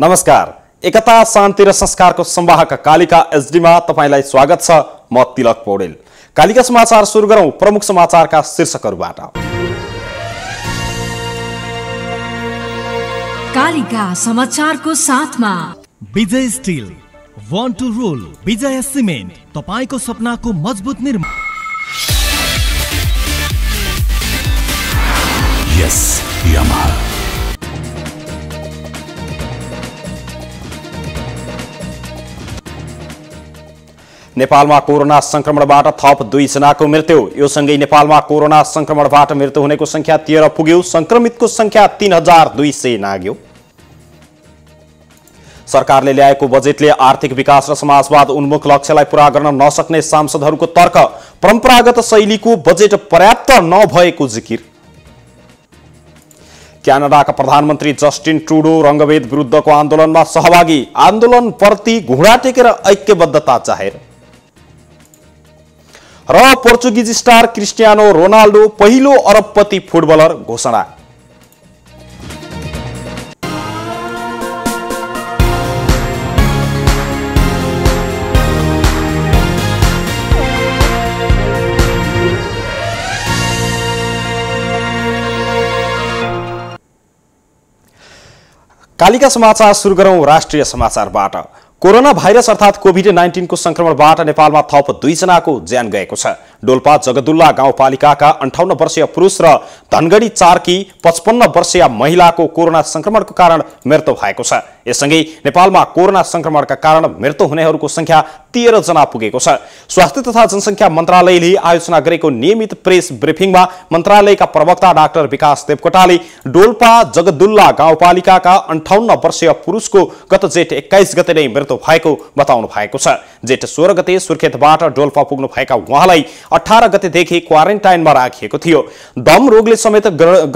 नमस्कार एकता शान्ति र संस्कारको संवाहक कालिका एसडीमा तपाईँलाई स्वागत छ म तिलक पौडेल कालिका समाचार सुरु गरौँ प्रमुख समाचारका शीर्षकहरूबाट कालिका समाचारको साथमा Vijay steel one to roll Vijay cement तपाईँको सपनाको मजबुत निर्माण यस यमहा नेपालमा कोरोना संक्रमणबाट थप दुईजनाको मृत्यु यो सँगै नेपालमा कोरोना संक्रमणबाट मृत्यु हुनेको संख्या तेह्र पुग्यो संक्रमितको संख्या तीन हजार दुई सय नाग्यो सरकारले ल्याएको बजेटले आर्थिक विकास र समाजवाद उन्मुख लक्ष्यलाई पूरा गर्न नसक्ने सांसदहरूको तर्क परम्परागत शैलीको बजेट पर्याप्त नभएको जिकिर क्यानाडाका प्रधानमन्त्री जस्टिन ट्रुडो रङ्गभेद विरुद्धको आन्दोलनमा सहभागी आन्दोलनप्रति घुँडा टेकेर ऐक्यबद्धता जाहेर र पोर्चुगिज स्टार क्रिस्टियानो रोनाल्डो पहिलो अरबपति फुटबलर घोषणा कालिका समाचार सुरु गरौँ राष्ट्रिय समाचारबाट कोरोना भाइरस अर्थात् कोभिड नाइन्टिनको संक्रमणबाट नेपालमा थप दुईजनाको ज्यान गएको छ डोल्पा जगदुल्ला गाउँपालिकाका अन्ठाउन्न वर्षीय पुरुष र धनगढी चारकी पचपन्न वर्षीय महिलाको कोरोना संक्रमणको कारण मृत्यु भएको छ यससँगै नेपालमा कोरोना संक्रमणका कारण मृत्यु हुनेहरूको संख्या तेह्र जना पुगेको छ स्वास्थ्य तथा जनसङ्ख्या मन्त्रालयले आयोजना गरेको नियमित प्रेस ब्रिफिङमा मन्त्रालयका प्रवक्ता डाक्टर विकास देवकोटाले डोल्पा जगदुल्ला गाउँपालिकाका अन्ठाउन्न वर्षीय पुरुषको गत जेठ एक्काइस गते नै मृत्यु भएको बताउनु भएको छ जेठ सोह्र गते सुर्खेतबाट डोल्पा पुग्नुभएका उहाँलाई अठार गतेदेखि क्वारेन्टाइनमा राखिएको थियो दम रोगले समेत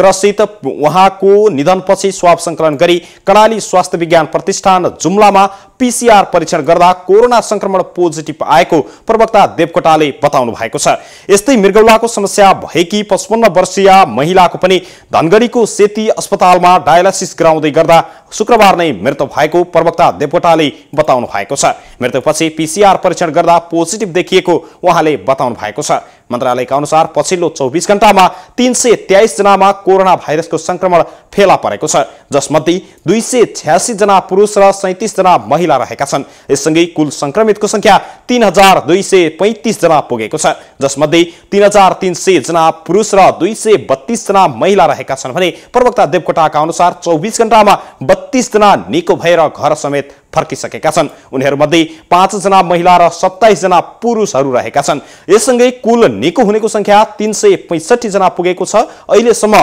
ग्रसित उहाँको निधनपछि स्वाब सङ्कलन गरी कडाली स्वास्थ्य विज्ञान प्रतिष्ठान जुम्लामा पिसिआर परीक्षण गर्दा कोरोना संक्रमण पोजिटिभ आएको प्रवक्ता देवकोटाले बताउनु भएको छ यस्तै मृगौलाको समस्या भएकी पचपन्न वर्षीय महिलाको पनि धनगढीको सेती अस्पतालमा डायलासिस गराउँदै गर्दा शुक्रबार नै मृत्यु भएको प्रवक्ता देवकोटाले बताउनु भएको छ मृत्युपछि पिसिआर परीक्षण गर्दा पोजिटिभ देखिएको उहाँले बताउनु भएको छ ça. मन्त्रालयका अनुसार पछिल्लो चौबिस घण्टामा तिन सय तेइसजनामा कोरोना भाइरसको संक्रमण फेला परेको छ जसमध्ये दुई सय छ्यासीजना पुरुष र सैतिसजना महिला रहेका छन् यससँगै कुल संक्रमितको सङ्ख्या तिन हजार दुई सय पैँतिसजना पुगेको छ जसमध्ये तिन हजार तिन सयजना पुरुष र दुई सय बत्तिसजना महिला रहेका छन् भने प्रवक्ता देवकोटाका अनुसार चौबिस घण्टामा बत्तिसजना निको भएर घर समेत फर्किसकेका छन् उनीहरूमध्ये पाँचजना महिला र सत्ताइसजना पुरुषहरू रहेका छन् यससँगै कुल निको हुनेको सङ्ख्या तिन सय पैँसठीजना पुगेको छ अहिलेसम्म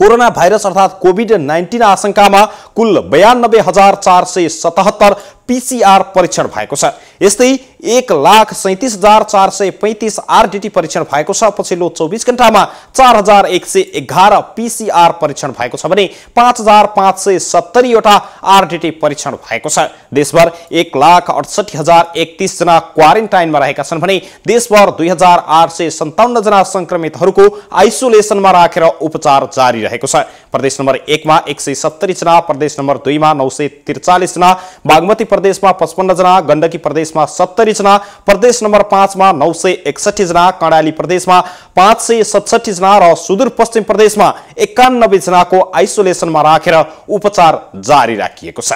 कोरोना भाइरस अर्थात् कोभिड नाइन्टिन आशंकामा कुल बयानब्बे हजार चार सय सतहत्तर पिसिआर परीक्षण भएको छ यस्तै एक लाख सैँतिस हजार चार सय पैँतिस आरडिटी परीक्षण भएको छ पछिल्लो चौबिस घन्टामा चार हजार एक सय एघार पिसिआर परीक्षण भएको छ भने पाँच हजार पाँच सय सत्तरीवटा आरडिटी परीक्षण भएको छ देशभर एक लाख अडसठी हजार एकतिसजना क्वारेन्टाइनमा रहेका छन् भने देशभर दुई हजार आठ सय सन्ताउन्नजना सङ्क्रमितहरूको आइसोलेसनमा राखेर उपचार जारी रहेको छ प्रदेश नम्बर एकमा एक सय सत्तरीजना प्रदेश नम्बर दुईमा नौ सय त्रिचालिसजना बागमती प्रदेशमा पचपन्नजना गण्डकी प्रदेशमा सत्तरी त्रिहत्तरी जना प्रदेश नम्बर पाँचमा नौ सय एकसठी जना कर्णाली प्रदेशमा पाँच सय सतसठी जना र सुदूरपश्चिम प्रदेशमा एकानब्बे जनाको आइसोलेसनमा राखेर उपचार जारी राखिएको छ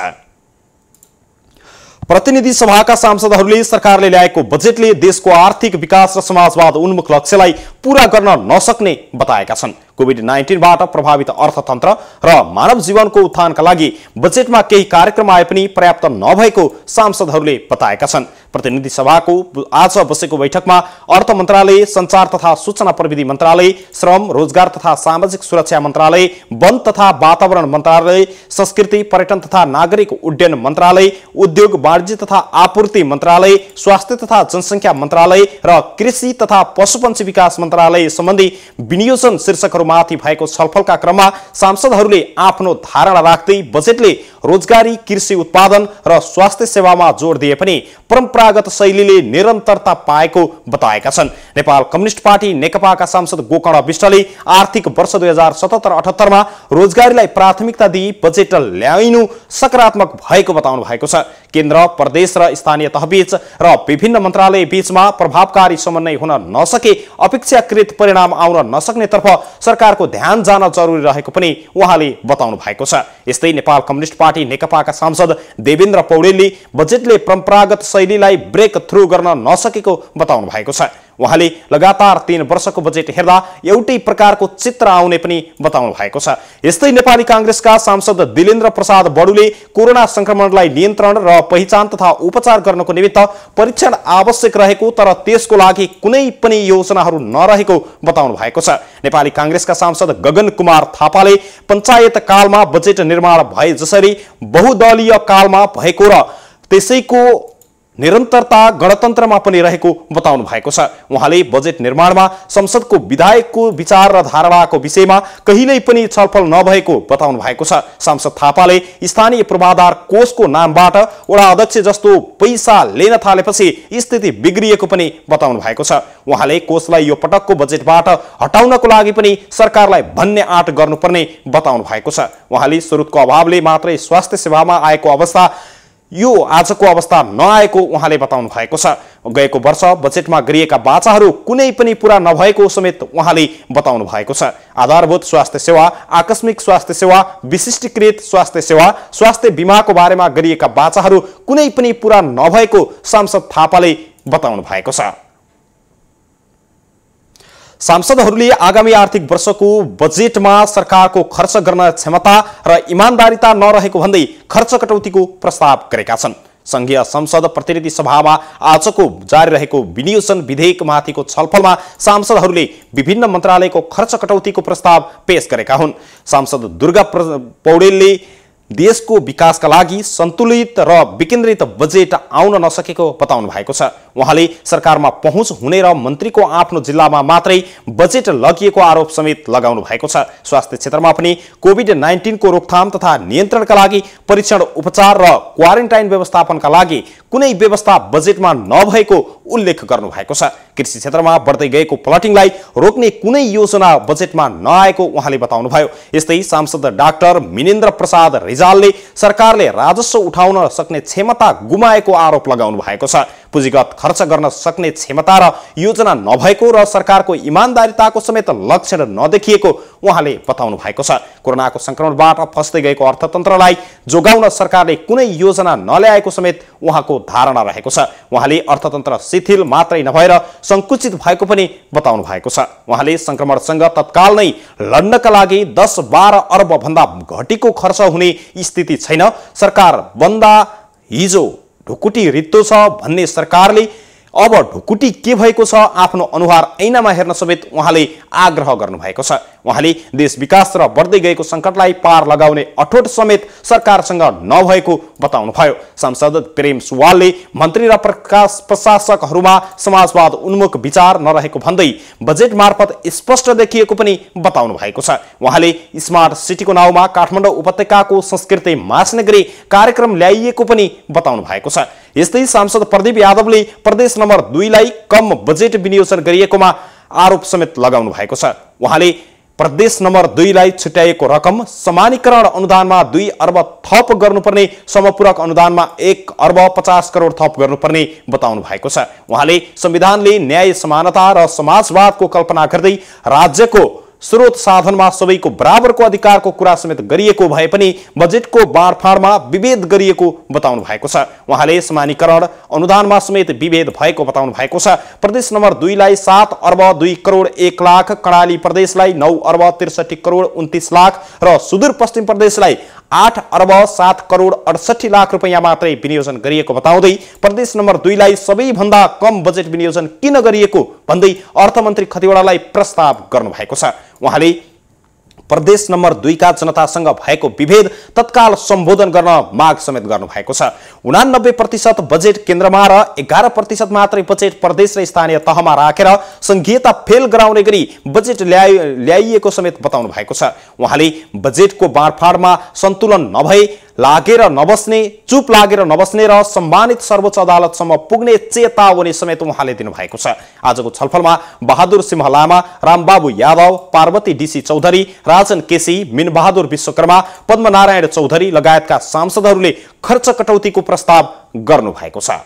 प्रतिनिधि सभाका सांसदहरूले सरकारले ल्याएको बजेटले देशको आर्थिक विकास र समाजवाद उन्मुख लक्ष्यलाई पूरा गर्न नसक्ने बताएका छन् कोभिड नाइन्टिनबाट प्रभावित अर्थतन्त्र र मानव जीवनको उत्थानका लागि बजेटमा केही कार्यक्रम आए पनि पर्याप्त नभएको सांसदहरूले बताएका छन् प्रतिनिधि सभाको आज बसेको बैठकमा अर्थ मन्त्रालय सञ्चार तथा सूचना प्रविधि मन्त्रालय श्रम रोजगार तथा सामाजिक सुरक्षा मन्त्रालय वन तथा वातावरण मन्त्रालय संस्कृति पर्यटन तथा नागरिक उड्डयन मन्त्रालय उद्योग वाणिज्य तथा आपूर्ति मन्त्रालय स्वास्थ्य तथा जनसङ्ख्या मन्त्रालय र कृषि तथा पशुपन्छी विकास मन्त्रालय सम्बन्धी विनियोजन शीर्षकहरूमाथि भएको छलफलका क्रममा सांसदहरूले आफ्नो धारणा राख्दै बजेटले रोजगारी कृषि उत्पादन र स्वास्थ्य सेवामा जोड दिए पनि परम्परा परम्परागत शैलीले निरन्तरता पाएको बताएका छन् नेपाल कम्युनिस्ट पार्टी नेकपाका सांसद गोकर्ण विष्टले आर्थिक वर्ष दुई हजार सतहत्तर अठहत्तरमा रोजगारीलाई प्राथमिकता दिई बजेट ल्याइनु सकारात्मक भएको बताउनु भएको छ केन्द्र प्रदेश र स्थानीय तहबीच र विभिन्न मन्त्रालय बीचमा प्रभावकारी समन्वय हुन नसके अपेक्षाकृत परिणाम आउन नसक्नेतर्फ सरकारको ध्यान जान जरुरी रहेको पनि उहाँले बताउनु भएको छ यस्तै नेपाल कम्युनिस्ट पार्टी नेकपाका सांसद देवेन्द्र पौडेलले बजेटले परम्परागत शैलीलाई बजेटलाई ब्रेक थ्रु गर्न नसकेको बताउनु भएको छ उहाँले लगातार तीन वर्षको बजेट हेर्दा एउटै प्रकारको चित्र आउने पनि बताउनु भएको छ यस्तै नेपाली काङ्ग्रेसका सांसद दिलेन्द्र प्रसाद बडुले कोरोना संक्रमणलाई नियन्त्रण र पहिचान तथा उपचार गर्नको निमित्त परीक्षण आवश्यक रहेको तर त्यसको लागि कुनै पनि योजनाहरू नरहेको बताउनु भएको छ नेपाली काङ्ग्रेसका सांसद गगन कुमार थापाले पञ्चायत कालमा बजेट निर्माण भए जसरी बहुदलीय कालमा भएको र त्यसैको निरन्तरता गणतन्त्रमा पनि रहेको बताउनु भएको छ उहाँले बजेट निर्माणमा संसदको विधायकको विचार र धारणाको विषयमा कहिल्यै पनि छलफल नभएको बताउनु भएको छ सांसद थापाले स्थानीय पूर्वाधार कोषको नामबाट वडा अध्यक्ष जस्तो पैसा लिन थालेपछि स्थिति बिग्रिएको पनि बताउनु भएको छ उहाँले कोषलाई यो पटकको बजेटबाट हटाउनको लागि पनि सरकारलाई भन्ने आँट गर्नुपर्ने बताउनु भएको छ उहाँले स्रोतको अभावले मात्रै स्वास्थ्य सेवामा आएको अवस्था यो आजको अवस्था नआएको उहाँले बताउनु भएको छ गएको वर्ष बजेटमा गरिएका बाचाहरू कुनै पनि पुरा नभएको समेत उहाँले बताउनु भएको छ आधारभूत स्वास्थ्य सेवा आकस्मिक स्वास्थ्य सेवा विशिष्टीकृत स्वास्थ्य सेवा स्वास्थ्य बिमाको बारेमा गरिएका बाचाहरू कुनै पनि पुरा नभएको सांसद थापाले बताउनु भएको छ सांसदहरूले आगामी आर्थिक वर्षको बजेटमा सरकारको खर्च गर्न क्षमता र इमान्दारिता नरहेको भन्दै खर्च कटौतीको प्रस्ताव गरेका छन् सङ्घीय संसद प्रतिनिधि सभामा आजको जारी रहेको विनियोजन विधेयकमाथिको छलफलमा सांसदहरूले विभिन्न मन्त्रालयको खर्च कटौतीको प्रस्ताव पेश गरेका हुन् सांसद दुर्गा पौडेलले देशको विकासका लागि सन्तुलित र विकेन्द्रित बजेट आउन नसकेको बताउनु भएको छ उहाँले सरकारमा पहुँच हुने र मन्त्रीको आफ्नो जिल्लामा मात्रै बजेट लगिएको आरोप समेत लगाउनु भएको छ स्वास्थ्य क्षेत्रमा पनि कोभिड नाइन्टिनको रोकथाम तथा नियन्त्रणका लागि परीक्षण उपचार र क्वारेन्टाइन व्यवस्थापनका लागि कुनै व्यवस्था बजेटमा नभएको उल्लेख गर्नुभएको छ कृषि क्षेत्रमा बढ्दै गएको प्लटिङलाई रोक्ने कुनै योजना बजेटमा नआएको उहाँले बताउनुभयो यस्तै सांसद डाक्टर मिनेन्द्र प्रसाद रिजालले सरकारले राजस्व उठाउन सक्ने क्षमता गुमाएको आरोप लगाउनु भएको छ पुँजीगत खर्च गर्न सक्ने क्षमता र योजना नभएको र सरकारको इमान्दारिताको समेत लक्षण नदेखिएको उहाँले बताउनु भएको छ कोरोनाको संक्रमणबाट फस्दै गएको अर्थतन्त्रलाई जोगाउन सरकारले कुनै योजना नल्याएको समेत उहाँको धारणा रहेको छ उहाँले अर्थतन्त्र शिथिल मात्रै नभएर सङ्कुचित भएको पनि बताउनु भएको छ उहाँले सङ्क्रमणसँग तत्काल नै लड्नका लागि दस बाह्र भन्दा घटीको खर्च हुने स्थिति छैन सरकार बन्दा हिजो ढुकुटी रित्तो छ भन्ने सरकारले अब ढुकुटी के भएको छ आफ्नो अनुहार ऐनामा हेर्न समेत उहाँले आग्रह गर्नुभएको छ उहाँले देश विकास र बढ्दै गएको सङ्कटलाई पार लगाउने अठोट समेत सरकारसँग नभएको बताउनुभयो सांसद प्रेम सुवालले मन्त्री र प्रकाश प्रशासकहरूमा समाजवाद उन्मुख विचार नरहेको भन्दै बजेट मार्फत स्पष्ट देखिएको पनि बताउनु भएको छ उहाँले स्मार्ट सिटीको नाउँमा काठमाडौँ उपत्यकाको संस्कृति मास्ने गरी कार्यक्रम ल्याइएको पनि बताउनु भएको छ यस्तै सांसद प्रदीप यादवले प्रदेश नम्बर दुईलाई कम बजेट विनियोजन गरिएकोमा आरोप समेत लगाउनु भएको छ उहाँले प्रदेश नम्बर दुईलाई छुट्याइएको रकम समानीकरण अनुदानमा दुई अर्ब थप गर्नुपर्ने समपूरक अनुदानमा एक अर्ब पचास करोड थप गर्नुपर्ने बताउनु भएको छ उहाँले संविधानले न्याय समानता र समाजवादको कल्पना गर्दै राज्यको स्रोत साधनमा सबैको बराबरको अधिकारको कुरा समेत गरिएको भए पनि बजेटको बाँडफाँडमा विभेद गरिएको बताउनु भएको छ उहाँले समानीकरण अनुदानमा समेत विभेद भएको बताउनु भएको छ प्रदेश नम्बर दुईलाई सात अर्ब दुई करोड एक लाख कर्णाली प्रदेशलाई नौ अर्ब त्रिसठी करोड उन्तिस लाख र सुदूरपश्चिम प्रदेशलाई आठ अर्ब सात करोड अडसठी लाख रुपियाँ मात्रै विनियोजन गरिएको बताउँदै प्रदेश नम्बर दुईलाई सबैभन्दा कम बजेट विनियोजन किन गरिएको भन्दै अर्थमन्त्री खतिवड़ालाई प्रस्ताव गर्नुभएको छ उहाँले प्रदेश नम्बर दुईका जनतासँग भएको विभेद तत्काल सम्बोधन गर्न माग समेत गर्नुभएको छ उनानब्बे प्रतिशत बजेट केन्द्रमा र एघार प्रतिशत मात्रै बजेट प्रदेश र स्थानीय तहमा राखेर सङ्घीयता फेल गराउने गरी बजेट ल्याइ ल्याइएको समेत बताउनु भएको छ उहाँले बजेटको बाँडफाँडमा सन्तुलन नभए लागेर नबस्ने चुप लागेर नबस्ने र सम्मानित सर्वोच्च अदालतसम्म पुग्ने चेतावनी समेत उहाँले दिनुभएको छ आजको छलफलमा बहादुर सिंह लामा रामबाबु यादव पार्वती डिसी चौधरी राजन केसी मिनबहादुर विश्वकर्मा पद्मनारायण चौधरी लगायतका सांसदहरूले खर्च कटौतीको प्रस्ताव गर्नुभएको छ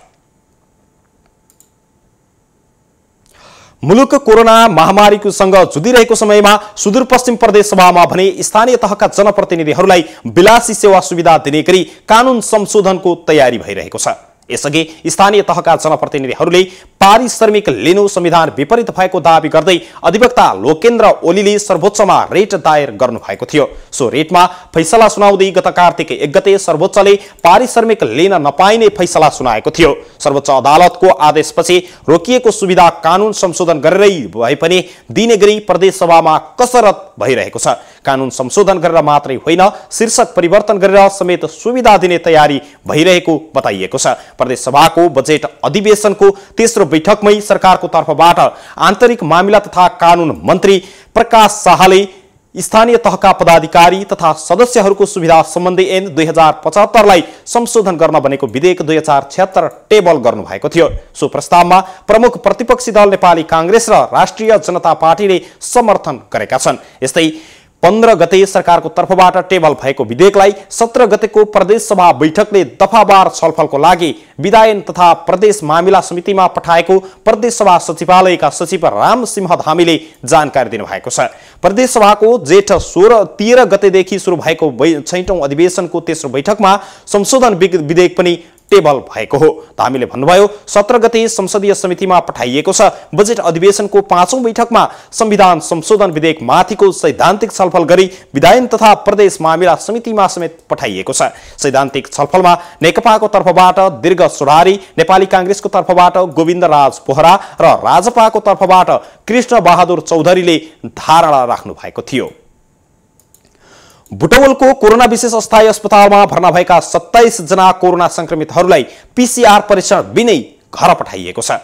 मुलुक कोरोना सँग जुधिरहेको समयमा सुदूरपश्चिम प्रदेश सभामा भने स्थानीय तहका जनप्रतिनिधिहरूलाई विलासी सेवा सुविधा दिने गरी कानुन संशोधनको तयारी भइरहेको छ यसअघि स्थानीय तहका जनप्रतिनिधिहरूले पारिश्रमिक लिनु संविधान विपरीत भएको दावी गर्दै अधिवक्ता लोकेन्द्र ओलीले सर्वोच्चमा रेट दायर गर्नुभएको थियो सो रेटमा फैसला सुनाउँदै गत कार्तिक एक गते सर्वोच्चले पारिश्रमिक लिन नपाइने फैसला सुनाएको थियो सर्वोच्च अदालतको आदेशपछि रोकिएको सुविधा कानून संशोधन गरेरै भए पनि दिने गरी प्रदेशसभामा कसरत भइरहेको छ कानून संशोधन गरेर मात्रै होइन शीर्षक परिवर्तन गरेर समेत सुविधा दिने तयारी भइरहेको बताइएको छ प्रदेशसभाको बजेट अधिवेशनको तेस्रो बैठकमै सरकारको तर्फबाट आन्तरिक मामिला तथा कानून मन्त्री प्रकाश शाहले स्थानीय तहका पदाधिकारी तथा सदस्यहरूको सुविधा सम्बन्धी ऐन दुई हजार पचहत्तरलाई संशोधन गर्न बनेको विधेयक दुई हजार छ्यात्तर टेबल गर्नुभएको थियो सो प्रस्तावमा प्रमुख प्रतिपक्षी दल नेपाली काङ्ग्रेस र राष्ट्रिय जनता पार्टीले समर्थन गरेका छन् यस्तै पन्ध्र गते सरकारको तर्फबाट टेबल भएको विधेयकलाई सत्र गतेको प्रदेश सभा बैठकले दफाबार छलफलको लागि विधायन तथा प्रदेश मामिला समितिमा पठाएको प्रदेशसभा सचिवालयका सचिव राम सिंह धामीले जानकारी दिनुभएको छ प्रदेशसभाको जेठ सोह्र तेह्र गतेदेखि सुरु भएको छैटौँ अधिवेशनको तेस्रो बैठकमा संशोधन विधेयक पनि टेबल भएको हो त हामीले भन्नुभयो सत्र गते संसदीय समितिमा पठाइएको छ बजेट अधिवेशनको पाँचौँ बैठकमा संविधान संशोधन विधेयक माथिको सैद्धान्तिक छलफल गरी विधायन तथा प्रदेश मामिला समितिमा समेत पठाइएको छ सैद्धान्तिक छलफलमा नेकपाको तर्फबाट दीर्घ सुधारी नेपाली काङ्ग्रेसको तर्फबाट गोविन्द राज पोहरा र राजपाको तर्फबाट कृष्ण बहादुर चौधरीले धारणा राख्नु भएको थियो बुटवलको कोरोना विशेष अस्थायी अस्पतालमा भर्ना भएका सत्ताइसजना कोरोना संक्रमितहरूलाई पिसिआर परीक्षण बिनै घर पठाइएको छ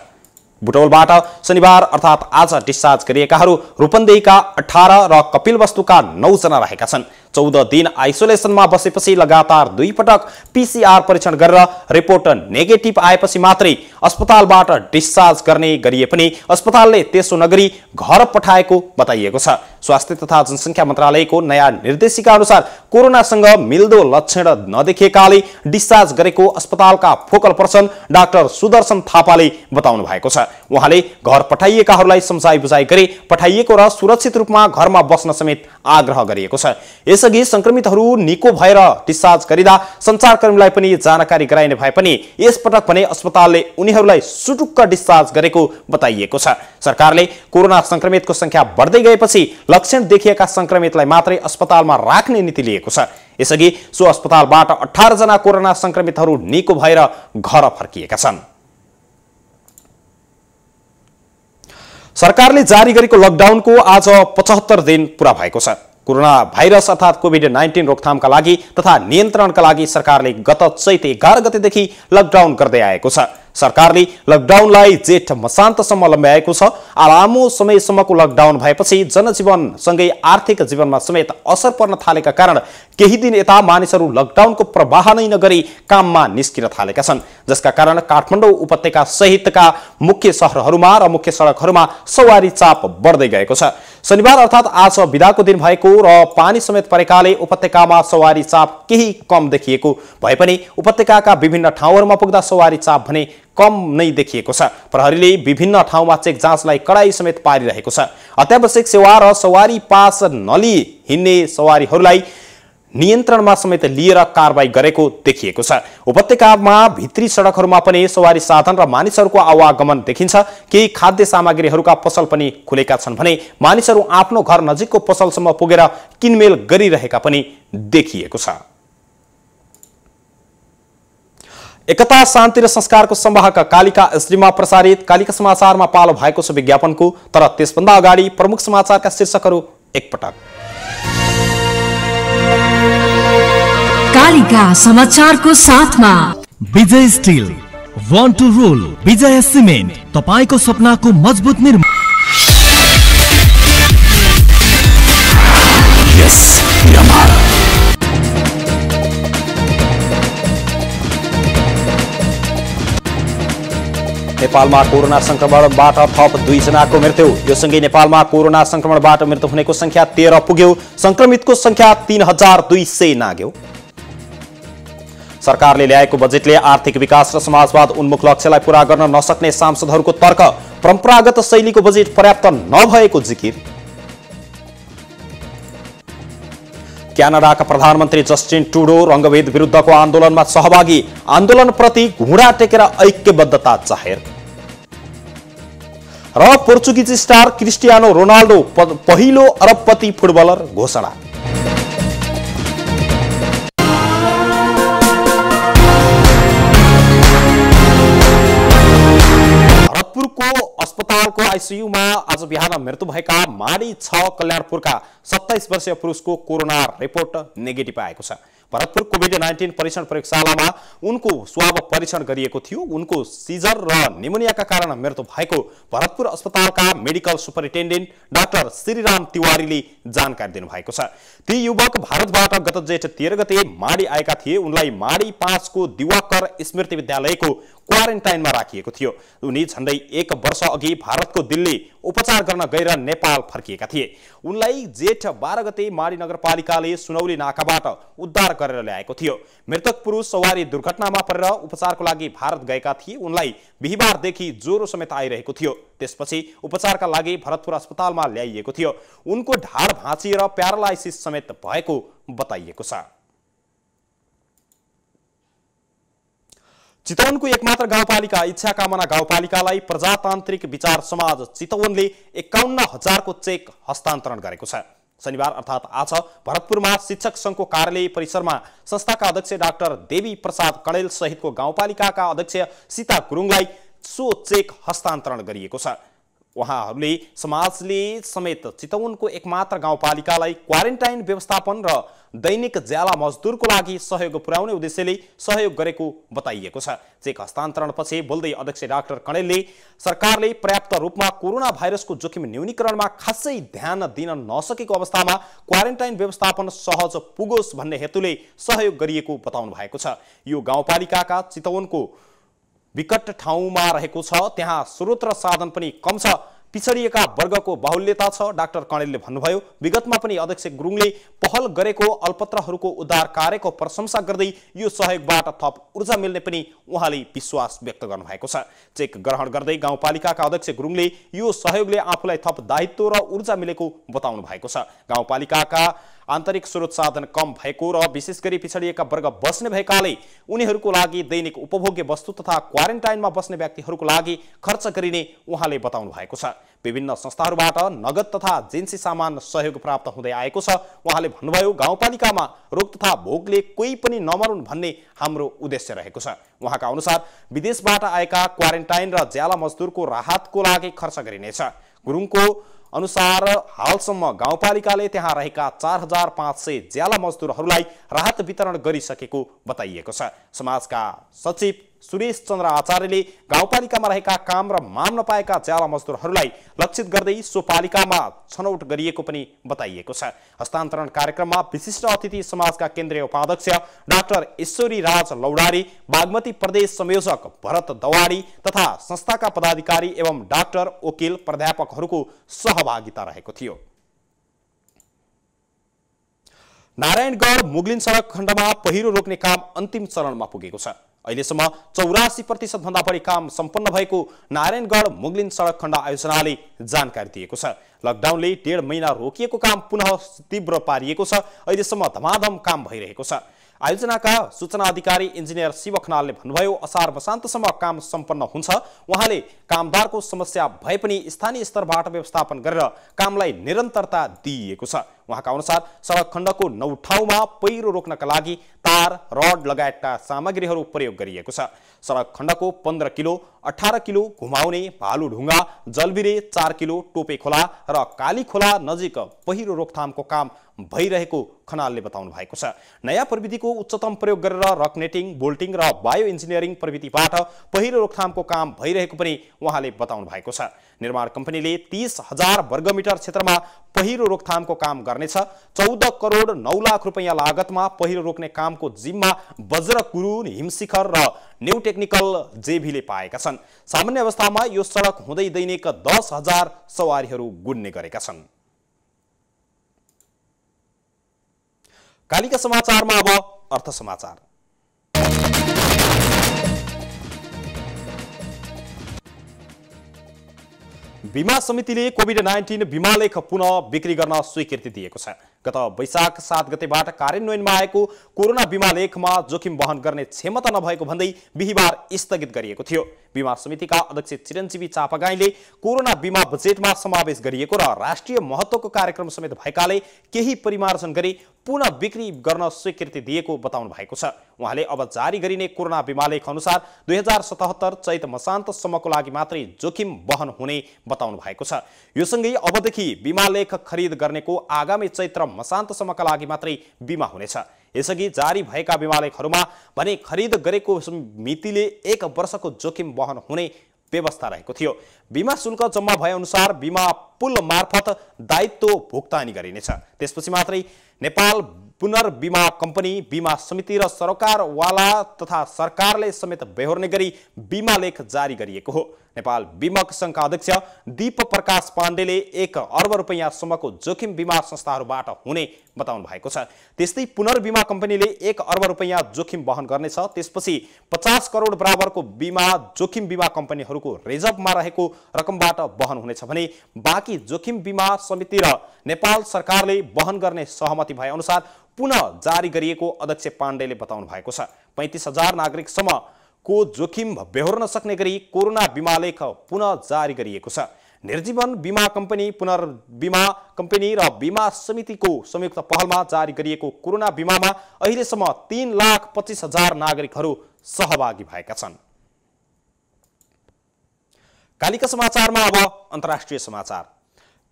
बुटवलबाट शनिबार अर्थात् आज डिस्चार्ज गरिएकाहरू रूपन्देहीका अठार र कपिलवस्तुका नौजना रहेका छन् चौध दिन आइसोलेसनमा बसेपछि लगातार दुई पटक पिसिआर परीक्षण गरेर रिपोर्ट नेगेटिभ आएपछि मात्रै अस्पतालबाट डिस्चार्ज गर्ने गरिए पनि अस्पतालले त्यसो नगरी घर पठाएको बताइएको छ स्वास्थ्य तथा जनसङ्ख्या मन्त्रालयको नयाँ निर्देशिका अनुसार कोरोनासँग मिल्दो लक्षण नदेखिएकाले डिस्चार्ज गरेको अस्पतालका फोकल पर्सन डाक्टर सुदर्शन थापाले बताउनु भएको छ उहाँले घर पठाइएकाहरूलाई सम्झाइ बुझाइ गरी पठाइएको र सुरक्षित रूपमा घरमा बस्न समेत आग्रह गरिएको छ यसअघि संक्रमितहरू निको भएर डिस्चार्ज गरिँदा सञ्चारकर्मीलाई पनि जानकारी गराइने भए पनि यसपटक भने अस्पतालले उनीहरूलाई सुटुक्क डिस्चार्ज गरेको बताइएको छ सरकारले कोरोना संक्रमितको संख्या बढ्दै गएपछि लक्षण देखिएका संक्रमितलाई मात्रै अस्पतालमा राख्ने नीति लिएको छ यसअघि सो अस्पतालबाट अठारजना कोरोना संक्रमितहरू निको भएर घर फर्किएका छन् सरकारले जारी गरेको लकडाउनको आज पचहत्तर दिन पुरा भएको छ कोरोना भाइरस अर्थात् कोभिड नाइन्टिन रोकथामका लागि तथा नियन्त्रणका लागि सरकारले गत चैत एघार गतेदेखि लकडाउन गर्दै आएको छ सरकारले लकडाउनलाई जेठ मशान्तसम्म लम्ब्याएको छ लामो समयसम्मको लकडाउन भएपछि जनजीवनसँगै आर्थिक जीवनमा समेत असर पर्न थालेका कारण केही दिन यता मानिसहरू लकडाउनको प्रवाह नै नगरी काममा निस्किन थालेका छन् जसका कारण काठमाडौँ उपत्यका सहितका मुख्य सहरहरूमा र मुख्य सडकहरूमा सवारी चाप बढ्दै गएको छ शनिबार अर्थात् आज बिदाको दिन भएको र पानी समेत परेकाले उपत्यकामा सवारी चाप केही कम देखिएको भए पनि उपत्यकाका विभिन्न ठाउँहरूमा पुग्दा सवारी चाप भने कम नै देखिएको छ प्रहरीले विभिन्न ठाउँमा चेक जाँचलाई कडाई समेत पारिरहेको छ अत्यावश्यक सेवा र सवारी पास नलिई हिँड्ने सवारीहरूलाई नियन्त्रणमा समेत लिएर कारवाही गरेको देखिएको छ उपत्यकामा भित्री सडकहरूमा पनि सवारी साधन र मानिसहरूको आवागमन देखिन्छ केही खाद्य सामग्रीहरूका पसल पनि खुलेका छन् भने मानिसहरू आफ्नो घर नजिकको पसलसम्म पुगेर किनमेल गरिरहेका पनि देखिएको छ एकता शान्ति र संस्कारको सम्वाहका कालिका स्त्रीमा प्रसारित कालिका समाचारमा पालो भएको छ विज्ञापनको तर त्यसभन्दा अगाडि प्रमुख समाचारका शीर्षकहरू एकपटक कालिका समाचारको साथमा Vijay steel one to roll Vijay cement तपाईँको सपनाको मजबुत निर्माण नेपालमा कोरोना संक्रमणबाट थप दुईजनाको मृत्यु यो सँगै नेपालमा कोरोना संक्रमणबाट मृत्यु हुनेको संख्या तेह्र पुग्यो संक्रमितको संख्या तीन हजार दुई सय नाग्यो सरकारले ल्याएको बजेटले आर्थिक विकास र समाजवाद उन्मुख लक्ष्यलाई पूरा गर्न नसक्ने सांसदहरूको तर्क परम्परागत शैलीको बजेट पर्याप्त नभएको जिकिर क्यानाडाका प्रधानमन्त्री जस्टिन टुडो रङ्गभेद विरुद्धको आन्दोलनमा सहभागी आन्दोलनप्रति घुँडा टेकेर ऐक्यबद्धता चाहेर र पोर्चुगिज स्टार क्रिस्टियानो रोनाल्डो पहिलो अरबपति फुटबलर घोषणा रतपुरको अस्पतालको आइसियुमा आज बिहान मृत्यु भएका माडी छ कल्याणपुरका सत्ताइस वर्षीय पुरुषको कोरोना रिपोर्ट नेगेटिभ आएको छ भरतपुर कोभिड नाइन्टिन परीक्षण प्रयोगशालामा उनको स्वाब परीक्षण गरिएको थियो उनको सिजर र निमोनियाका कारण मृत्यु भएको भरतपुर अस्पतालका मेडिकल सुपरिन्टेन्डेन्ट डाक्टर श्रीराम तिवारीले जानकारी दिनुभएको छ ती युवक भारतबाट गत जेठ तेह्र गते माडी आएका थिए उनलाई माडी पाँचको दिवाकर स्मृति विद्यालयको क्वारेन्टाइनमा राखिएको थियो उनी झन्डै एक वर्ष अघि भारतको दिल्ली उपचार गर्न गएर नेपाल फर्किएका थिए उनलाई जेठ बाह्र गते माडी नगरपालिकाले सुनौली नाकाबाट उद्धार गरेर ल्याएको थियो मृतक पुरुष सवारी दुर्घटनामा परेर उपचारको लागि भारत गएका थिए उनलाई बिहिबारदेखि ज्वरो समेत आइरहेको थियो त्यसपछि उपचारका लागि भरतपुर अस्पतालमा ल्याइएको थियो उनको ढाड भाँचिएर प्यारालाइसिस समेत भएको बताइएको छ चितवनको एकमात्र गाउँपालिका इच्छा कामना गाउँपालिकालाई प्रजातान्त्रिक विचार समाज चितवनले एकाउन्न हजारको चेक हस्तान्तरण गरेको छ शनिबार अर्थात् आज भरतपुरमा शिक्षक सङ्घको कार्यालय परिसरमा संस्थाका अध्यक्ष डाक्टर देवी प्रसाद कणेल सहितको गाउँपालिकाका अध्यक्ष सीता गुरुङलाई सो चेक हस्तान्तरण गरिएको छ उहाँहरूले समाजले समेत चितवनको एकमात्र गाउँपालिकालाई क्वारेन्टाइन व्यवस्थापन र दैनिक ज्याला मजदुरको लागि सहयोग पुर्याउने उद्देश्यले सहयोग गरेको बताइएको छ चेक हस्तान्तरण पछि बोल्दै अध्यक्ष डाक्टर कणेलले सरकारले पर्याप्त रूपमा कोरोना भाइरसको जोखिम न्यूनीकरणमा खासै ध्यान दिन नसकेको अवस्थामा क्वारेन्टाइन व्यवस्थापन सहज पुगोस् भन्ने हेतुले सहयोग गरिएको बताउनु भएको छ यो गाउँपालिकाका चितवनको विकट ठाउँमा रहेको छ त्यहाँ स्रोत र साधन पनि कम छ पिछडिएका वर्गको बाहुल्यता छ डाक्टर कणेलले भन्नुभयो विगतमा पनि अध्यक्ष गुरुङले पहल गरेको अल्पत्रहरूको उद्धार कार्यको प्रशंसा गर्दै यो सहयोगबाट थप ऊर्जा मिल्ने पनि उहाँले विश्वास व्यक्त गर्नुभएको छ चेक ग्रहण गर्दै गाउँपालिकाका अध्यक्ष गुरुङले यो सहयोगले आफूलाई थप दायित्व र ऊर्जा मिलेको बताउनु भएको छ गाउँपालिकाका आन्तरिक स्रोत साधन कम भएको र विशेष गरी पिछडिएका वर्ग बस्ने भएकाले उनीहरूको लागि दैनिक उपभोग्य वस्तु तथा क्वारेन्टाइनमा बस्ने व्यक्तिहरूको लागि खर्च गरिने उहाँले बताउनु भएको छ विभिन्न संस्थाहरूबाट नगद तथा जिन्सी सामान सहयोग प्राप्त हुँदै आएको छ उहाँले भन्नुभयो गाउँपालिकामा रोग तथा भोगले कोही पनि नमरुन् भन्ने हाम्रो उद्देश्य रहेको छ उहाँका अनुसार विदेशबाट आएका क्वारेन्टाइन र ज्याला मजदुरको राहतको लागि खर्च गरिनेछ गुरुङको अनुसार हालसम्म गाउँपालिकाले त्यहाँ रहेका चार हजार पाँच सय ज्याला मजदुरहरूलाई राहत वितरण गरिसकेको बताइएको छ समाजका सचिव सुरेश चन्द्र आचार्यले गाउँपालिकामा रहेका काम र माम नपाएका च्याला मजदुरहरूलाई लक्षित गर्दै सो पालिकामा छनौट गरिएको पनि बताइएको छ हस्तान्तरण कार्यक्रममा विशिष्ट अतिथि समाजका केन्द्रीय उपाध्यक्ष डाक्टर ईश्वरी राज लौडारी बागमती प्रदेश संयोजक भरत दवाडी तथा संस्थाका पदाधिकारी एवं डाक्टर वकिल प्राध्यापकहरूको सहभागिता रहेको थियो नारायणगढ मुगलिन सडक खण्डमा पहिरो रोक्ने काम अन्तिम चरणमा पुगेको छ अहिलेसम्म चौरासी भन्दा बढी काम सम्पन्न भएको नारायणगढ मुगलिन सडक खण्ड आयोजनाले जानकारी दिएको छ लकडाउनले डेढ महिना रोकिएको काम पुनः तीव्र पारिएको छ अहिलेसम्म धमाधम काम भइरहेको छ आयोजनाका सूचना अधिकारी इन्जिनियर शिव खनालले भन्नुभयो असार वसान्तसम्म काम सम्पन्न हुन्छ उहाँले कामदारको समस्या भए पनि स्थानीय स्तरबाट व्यवस्थापन गरेर कामलाई निरन्तरता दिइएको छ उहाँका अनुसार सडक खण्डको नौ ठाउँमा पहिरो रोक्नका लागि तार रड लगायतका सामग्रीहरू प्रयोग गरिएको छ सडक खण्डको पन्ध्र किलो अठार किलो घुमाउने भालु ढुङ्गा जलबिरे चार किलो टोपे खोला र काली खोला नजिक पहिरो रोकथामको काम भइरहेको खनालले बताउनु भएको छ नयाँ प्रविधिको उच्चतम प्रयोग गरेर रकनेटिङ बोल्टिङ र बायो इन्जिनियरिङ प्रविधिबाट पहिरो रोकथामको काम भइरहेको पनि उहाँले बताउनु भएको छ निर्माण कम्पनीले तिस हजार वर्गमिटर क्षेत्रमा पहिरो रोकथामको काम गर्नेछ चौध करोड नौ लाख रुपियाँ लागतमा पहिरो रोक्ने कामको जिम्मा वज्र कुरुन हिमशिखर र न्यू टेक्निकल जेभीले पाएका छन् सामान्य अवस्थामा यो सडक हुँदै दैनिक दस हजार सवारीहरू गुड्ने गरेका छन् कालिका समाचारमा अब अर्थ समाचार बिमा समितिले कोभिड नाइन्टिन बिमा लेख पुनः बिक्री गर्न स्वीकृति दिएको छ गत वैशाख सात गतेबाट कार्यान्वयनमा आएको कोरोना बिमा लेखमा जोखिम वहन गर्ने क्षमता नभएको भन्दै बिहिबार स्थगित गरिएको थियो बिमा समितिका अध्यक्ष चिरञ्जीवी चापागाईले कोरोना बिमा बजेटमा समावेश गरिएको र राष्ट्रिय महत्त्वको कार्यक्रम समेत भएकाले केही परिमार्जन गरी पुनः बिक्री गर्न स्वीकृति दिएको बताउनु भएको छ उहाँले अब जारी गरिने कोरोना बिमा लेख अनुसार दुई हजार सतहत्तर चैत मसान्तसम्मको लागि मात्रै जोखिम वहन हुने बताउनु भएको छ यो सँगै अबदेखि बिमा लेख खरिद गर्नेको आगामी चैत्र दाम मसान्तसम्मका लागि मात्रै बिमा हुनेछ यसअघि जारी भएका बिमालेखहरूमा भने खरिद गरेको मितिले एक वर्षको जोखिम वहन हुने व्यवस्था रहेको थियो बिमा शुल्क जम्मा भएअनुसार बिमा पुल मार्फत दायित्व भुक्तानी गरिनेछ त्यसपछि मात्रै नेपाल पुनर्बिमा कम्पनी बिमा समिति र सरकारवाला तथा सरकारले समेत बेहोर्ने गरी बिमा लेख जारी गरिएको हो नेपाल बिमक सङ्घका अध्यक्ष दीप प्रकाश पाण्डेले एक अर्ब रुपियाँसम्मको जोखिम बिमा संस्थाहरूबाट हुने बताउनु भएको छ त्यस्तै पुनर्बिमा कम्पनीले एक अर्ब रुपियाँ जोखिम वहन गर्नेछ त्यसपछि पचास करोड बराबरको बिमा जोखिम बिमा कम्पनीहरूको रिजर्भमा रहेको रकमबाट वहन हुनेछ भने बाँकी जोखिम बिमा समिति र नेपाल सरकारले वहन गर्ने सहमति भएअनुसार पुनः जारी गरिएको अध्यक्ष पाण्डेले बताउनु भएको छ पैँतिस हजार नागरिकसम्म को जोखिम बेहोर्न सक्ने गरी कोरोना बिमा लेख पुनः जारी गरिएको छ निर्जीवन बिमा कम्पनी पुनर्बिमा कम्पनी र बिमा समितिको संयुक्त पहलमा जारी गरिएको कोरोना बिमामा अहिलेसम्म तिन लाख पच्चिस हजार नागरिकहरू सहभागी भएका छन् कालिका समाचारमा अब अन्तर्राष्ट्रिय समाचार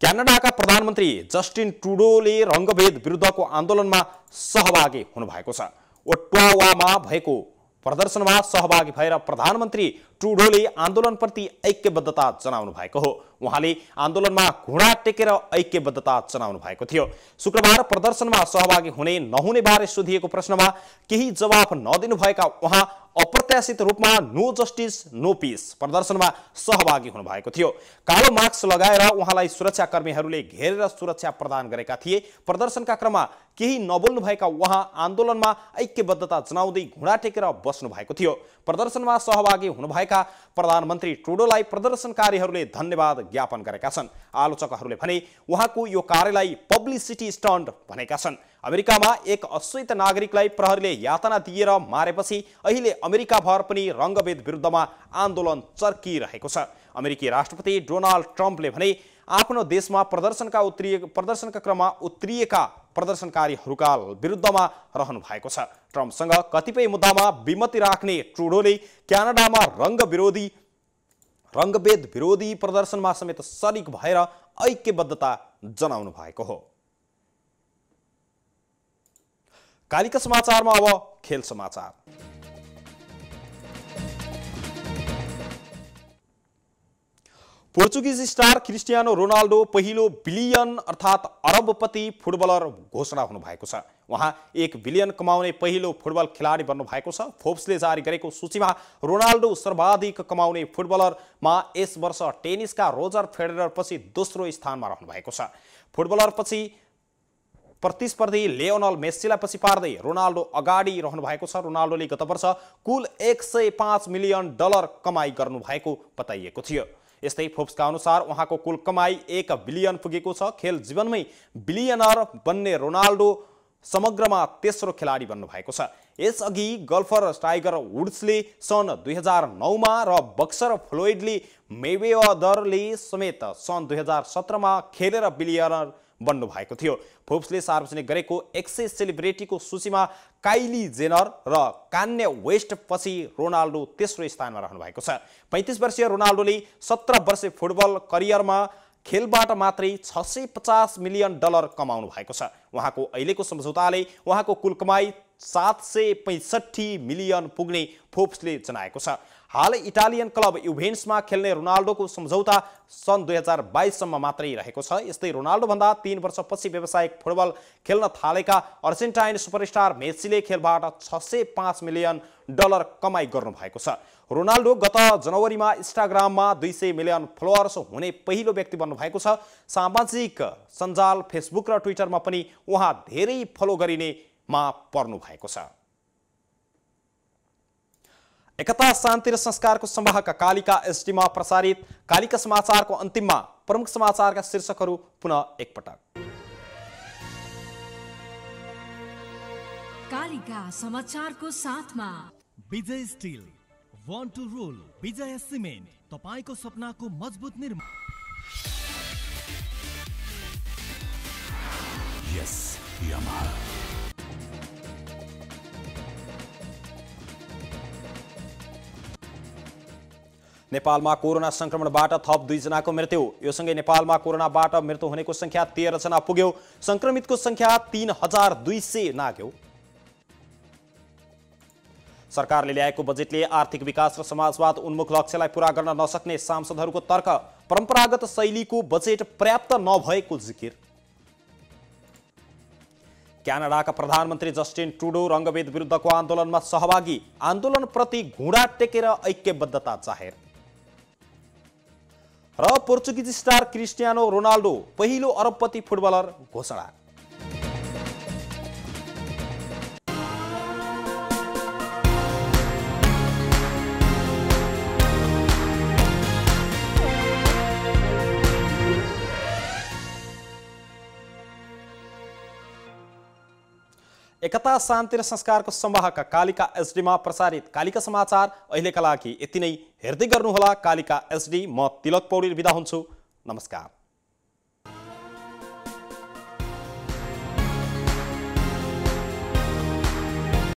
क्यानाडाका प्रधानमन्त्री जस्टिन ट्रुडोले रङ्गभेद विरुद्धको आन्दोलनमा सहभागी हुनुभएको छ ओटावामा भएको प्रदर्शनमा सहभागी भएर प्रधानमन्त्री टुडोले आन्दोलनप्रति ऐक्यबद्धता जनाउनु भएको हो उहाँले आन्दोलनमा घुँडा टेकेर ऐक्यबद्धता जनाउनु भएको थियो शुक्रबार प्रदर्शनमा सहभागी हुने नहुने बारे सोधिएको प्रश्नमा केही जवाफ नदिनुभएका उहाँ अप्रत्याशित रूपमा नो जस्टिस नो पिस प्रदर्शनमा सहभागी हुनुभएको थियो कालो मास्क लगाएर उहाँलाई सुरक्षाकर्मीहरूले घेरेर सुरक्षा प्रदान गरेका थिए प्रदर्शनका क्रममा केही नबोल्नुभएका उहाँ आन्दोलनमा ऐक्यबद्धता जनाउँदै घुँडा टेकेर बस्नु भएको थियो प्रदर्शनमा सहभागी हुनुभएका प्रधानमन्त्री ट्रुडोलाई प्रदर्शनकारीहरूले धन्यवाद ज्ञापन गरेका छन् आलोचकहरूले भने उहाँको यो कार्यलाई पब्लिसिटी स्टन्ट भनेका छन् अमेरिकामा एक अश्वेत नागरिकलाई प्रहरीले यातना दिएर मारेपछि अहिले अमेरिकाभर पनि रङ्गभेद विरुद्धमा आन्दोलन चर्किरहेको छ अमेरिकी राष्ट्रपति डोनाल्ड ट्रम्पले भने आफ्नो देशमा प्रदर्शनका उत्रिए प्रदर्शनका क्रममा उत्रिएका प्रदर्शनकारीहरूका विरुद्धमा रहनु भएको छ ट्रम्पसँग कतिपय मुद्दामा विमति राख्ने ट्रुडोले क्यानाडामा रङ्ग विरोधी रङ्गभेद विरोधी प्रदर्शनमा समेत सरिक भएर ऐक्यबद्धता जनाउनु भएको हो कालिका समाचारमा अब खेल समाचार पोर्चुगिज स्टार क्रिस्टियानो रोनाल्डो पहिलो बिलियन अर्थात् अरबपति फुटबलर घोषणा हुनुभएको छ उहाँ एक बिलियन कमाउने पहिलो फुटबल खेलाडी बन्नु भएको छ फोर्ब्सले जारी गरेको सूचीमा रोनाल्डो सर्वाधिक कमाउने फुटबलरमा यस वर्ष टेनिसका रोजर फेडरर पछि दोस्रो स्थानमा रहनु भएको छ फुटबलरपछि प्रतिस्पर्धी लेओनल मेस्सीलाई पछि पार्दै रोनाल्डो अगाडि रहनु भएको छ रोनाल्डोले गत वर्ष कुल एक सय पाँच मिलियन डलर कमाई गर्नुभएको बताइएको थियो यस्तै फोप्सका अनुसार उहाँको कुल कमाई एक बिलियन पुगेको छ खेल जीवनमै बिलियनर बन्ने रोनाल्डो समग्रमा तेस्रो खेलाडी बन्नुभएको छ यसअघि गल्फर टाइगर वुड्सले सन् दुई हजार नौमा र बक्सर फ्लोइडले मेवेदरले समेत सन् दुई हजार सत्रमा खेलेर बिलियनर बन्नु भएको थियो फोप्सले सार्वजनिक गरेको एक्सेस सेलिब्रेटीको सूचीमा काइली जेनर र कान्य वेस्ट पछि रोनाल्डो तेस्रो स्थानमा रहनु भएको छ पैँतिस वर्षीय रोनाल्डोले सत्र वर्ष फुटबल करियरमा खेलबाट मात्रै छ सय पचास मिलियन डलर कमाउनु भएको छ उहाँको अहिलेको सम्झौताले उहाँको कुल कमाई सात सय पैँसठी मिलियन पुग्ने फोप्सले जनाएको छ हाल इटालियन क्लब युभेन्समा खेल्ने रोनाल्डोको सम्झौता सन् दुई हजार बाइससम्म मात्रै रहेको छ यस्तै रोनाल्डोभन्दा तिन वर्षपछि व्यावसायिक फुटबल खेल्न थालेका अर्जेन्टाइन सुपरस्टार मेसीले खेलबाट छ सय पाँच मिलियन डलर कमाइ गर्नुभएको छ रोनाल्डो गत जनवरीमा इन्स्टाग्राममा दुई सय मिलियन फलोवर्स हुने पहिलो व्यक्ति बन्नुभएको छ सामाजिक सञ्जाल फेसबुक र ट्विटरमा पनि उहाँ धेरै फलो गरिनेमा पर्नु भएको छ एकता शान्ति र संस्कारको सम्वाहक कालिका एसटीमा प्रसारित कालिका समाचारको अन्तिममा प्रमुख समाचारका शीर्षकहरू पुनः एकपटक कालिका समाचारको साथमा Vijay steel one to roll Vijay cement तपाईँको सपनाको मजबुत निर्माण यस यमहा नेपालमा कोरोना संक्रमणबाट थप दुईजनाको मृत्यु यो सँगै नेपालमा कोरोनाबाट मृत्यु हुनेको सङ्ख्या तेह्रजना पुग्यो संक्रमितको संख्या तिन हजार दुई सय नाग्यो सरकारले ल्याएको बजेटले आर्थिक विकास र समाजवाद उन्मुख लक्ष्यलाई पूरा गर्न नसक्ने सांसदहरूको तर्क परम्परागत शैलीको बजेट पर्याप्त नभएको जिकिर क्यानाडाका प्रधानमन्त्री जस्टिन ट्रुडो रङ्गभेद विरुद्धको आन्दोलनमा सहभागी आन्दोलनप्रति घुँडा टेकेर ऐक्यबद्धता जाहेर र पोर्चुगिज स्टार क्रिस्टियानो रोनाल्डो पहिलो अरबपति फुटबलर घोषणा एकता शान्ति र संस्कारको सम्वाहका कालिका एसडीमा प्रसारित कालिका समाचार अहिलेका लागि यति नै हेर्दै गर्नुहोला कालिका एसडी म तिलक पौडेल बिदा हुन्छु नमस्कार